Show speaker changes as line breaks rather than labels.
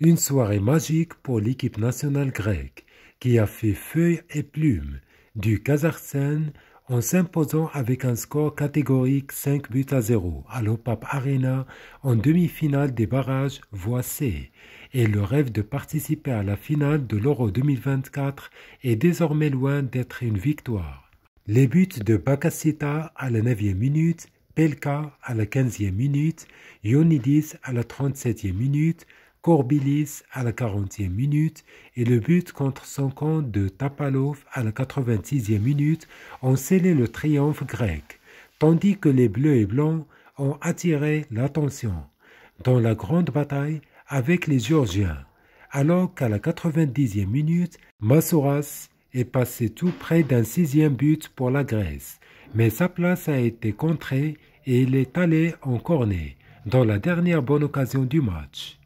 Une soirée magique pour l'équipe nationale grecque, qui a fait feuille et plume du Kazakhstan en s'imposant avec un score catégorique 5 buts à 0 à l'OPAP Arena en demi-finale des barrages voici Et le rêve de participer à la finale de l'Euro 2024 est désormais loin d'être une victoire. Les buts de Bakasita à la 9e minute Pelka à la 15 minute, Ionidis à la trente-septième minute, Corbilis à la 40 minute et le but contre son camp de Tapalov à la 86e minute ont scellé le triomphe grec, tandis que les Bleus et Blancs ont attiré l'attention dans la grande bataille avec les Géorgiens, alors qu'à la 90 dixième minute, Massouras est passé tout près d'un sixième but pour la Grèce, mais sa place a été contrée et il est allé en cornée dans la dernière bonne occasion du match.